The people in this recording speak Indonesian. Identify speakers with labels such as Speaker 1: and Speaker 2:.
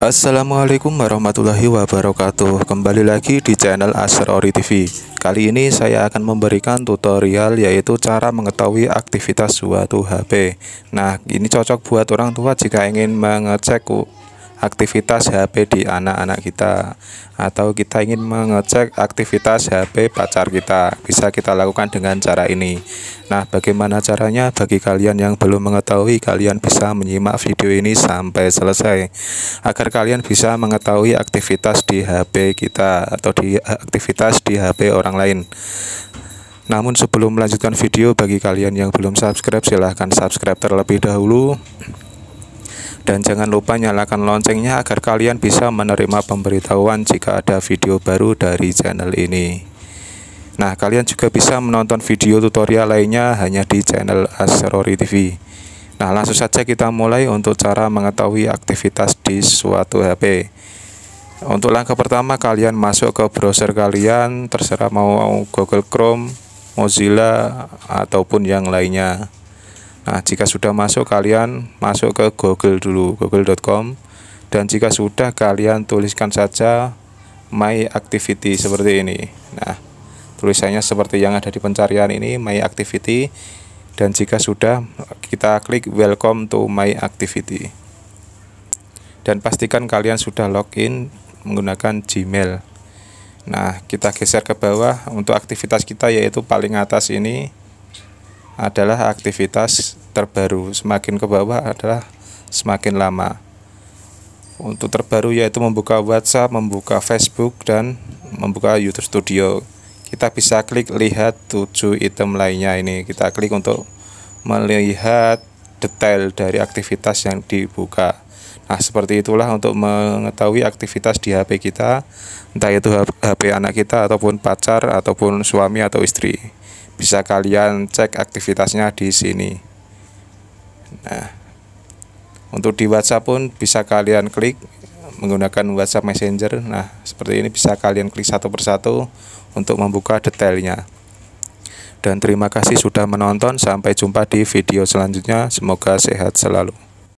Speaker 1: Assalamualaikum warahmatullahi wabarakatuh Kembali lagi di channel Asrori TV Kali ini saya akan memberikan tutorial yaitu cara mengetahui aktivitas suatu HP Nah ini cocok buat orang tua jika ingin mengecek aktivitas HP di anak-anak kita atau kita ingin mengecek aktivitas HP pacar kita bisa kita lakukan dengan cara ini nah bagaimana caranya bagi kalian yang belum mengetahui kalian bisa menyimak video ini sampai selesai agar kalian bisa mengetahui aktivitas di HP kita atau di eh, aktivitas di HP orang lain namun sebelum melanjutkan video bagi kalian yang belum subscribe silahkan subscribe terlebih dahulu dan jangan lupa nyalakan loncengnya agar kalian bisa menerima pemberitahuan jika ada video baru dari channel ini nah kalian juga bisa menonton video tutorial lainnya hanya di channel Asrori TV nah langsung saja kita mulai untuk cara mengetahui aktivitas di suatu HP untuk langkah pertama kalian masuk ke browser kalian terserah mau Google Chrome Mozilla ataupun yang lainnya Nah, jika sudah masuk kalian masuk ke Google dulu, google.com dan jika sudah kalian tuliskan saja my activity seperti ini. Nah, tulisannya seperti yang ada di pencarian ini my activity dan jika sudah kita klik welcome to my activity. Dan pastikan kalian sudah login menggunakan Gmail. Nah, kita geser ke bawah untuk aktivitas kita yaitu paling atas ini adalah aktivitas terbaru, semakin ke bawah adalah semakin lama. Untuk terbaru yaitu membuka WhatsApp, membuka Facebook dan membuka YouTube Studio. Kita bisa klik lihat tujuh item lainnya ini. Kita klik untuk melihat detail dari aktivitas yang dibuka. Nah, seperti itulah untuk mengetahui aktivitas di HP kita, entah itu HP anak kita ataupun pacar ataupun suami atau istri bisa kalian cek aktivitasnya di sini nah untuk di WhatsApp pun bisa kalian klik menggunakan WhatsApp Messenger nah seperti ini bisa kalian klik satu persatu untuk membuka detailnya dan terima kasih sudah menonton sampai jumpa di video selanjutnya semoga sehat selalu